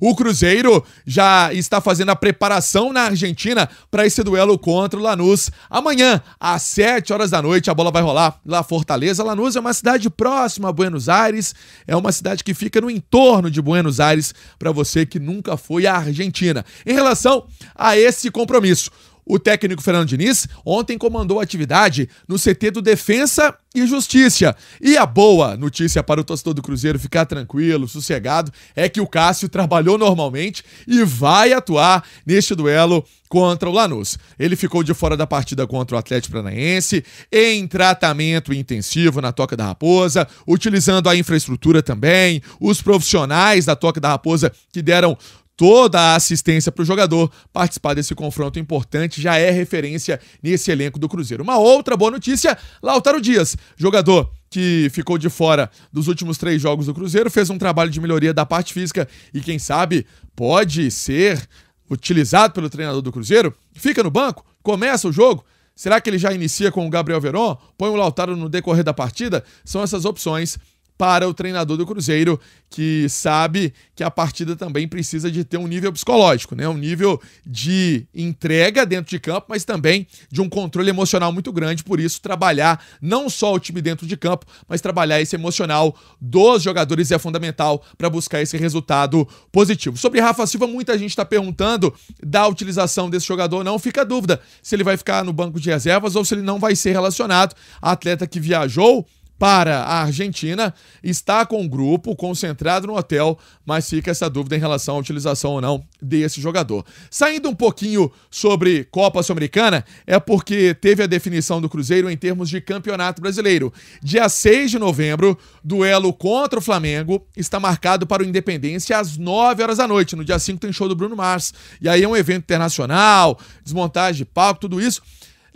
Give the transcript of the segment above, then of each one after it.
O Cruzeiro já está fazendo a preparação na Argentina para esse duelo contra o Lanús. Amanhã, às 7 horas da noite, a bola vai rolar lá Fortaleza. Lanús é uma cidade próxima a Buenos Aires, é uma cidade que fica no entorno de Buenos Aires para você que nunca foi à Argentina. Em relação a esse compromisso, o técnico Fernando Diniz ontem comandou a atividade no CT do Defensa e Justiça. E a boa notícia para o torcedor do Cruzeiro ficar tranquilo, sossegado, é que o Cássio trabalhou normalmente e vai atuar neste duelo contra o Lanús. Ele ficou de fora da partida contra o Atlético Paranaense, em tratamento intensivo na Toca da Raposa, utilizando a infraestrutura também, os profissionais da Toca da Raposa que deram toda a assistência para o jogador participar desse confronto importante, já é referência nesse elenco do Cruzeiro. Uma outra boa notícia: Lautaro Dias, jogador que ficou de fora dos últimos três jogos do Cruzeiro, fez um trabalho de melhoria da parte física e, quem sabe, pode ser utilizado pelo treinador do Cruzeiro. Fica no banco, começa o jogo. Será que ele já inicia com o Gabriel Veron? Põe o Lautaro no decorrer da partida? São essas opções para o treinador do Cruzeiro, que sabe que a partida também precisa de ter um nível psicológico, né? Um nível de entrega dentro de campo, mas também de um controle emocional muito grande, por isso trabalhar não só o time dentro de campo, mas trabalhar esse emocional dos jogadores é fundamental para buscar esse resultado positivo. Sobre Rafa Silva, muita gente está perguntando da utilização desse jogador, não fica dúvida se ele vai ficar no banco de reservas ou se ele não vai ser relacionado. Atleta que viajou para a Argentina, está com o grupo concentrado no hotel, mas fica essa dúvida em relação à utilização ou não desse jogador. Saindo um pouquinho sobre Copa Sul-Americana, é porque teve a definição do Cruzeiro em termos de Campeonato Brasileiro. Dia 6 de novembro, duelo contra o Flamengo está marcado para o Independência às 9 horas da noite. No dia 5 tem show do Bruno Mars. E aí é um evento internacional, desmontagem de palco, tudo isso.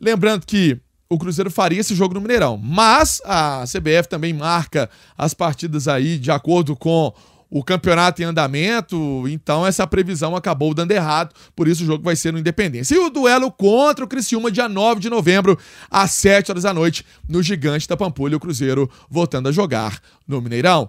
Lembrando que o Cruzeiro faria esse jogo no Mineirão. Mas a CBF também marca as partidas aí de acordo com o campeonato em andamento, então essa previsão acabou dando errado, por isso o jogo vai ser no Independência. E o duelo contra o Criciúma, dia 9 de novembro, às 7 horas da noite, no Gigante da Pampulha, o Cruzeiro voltando a jogar no Mineirão.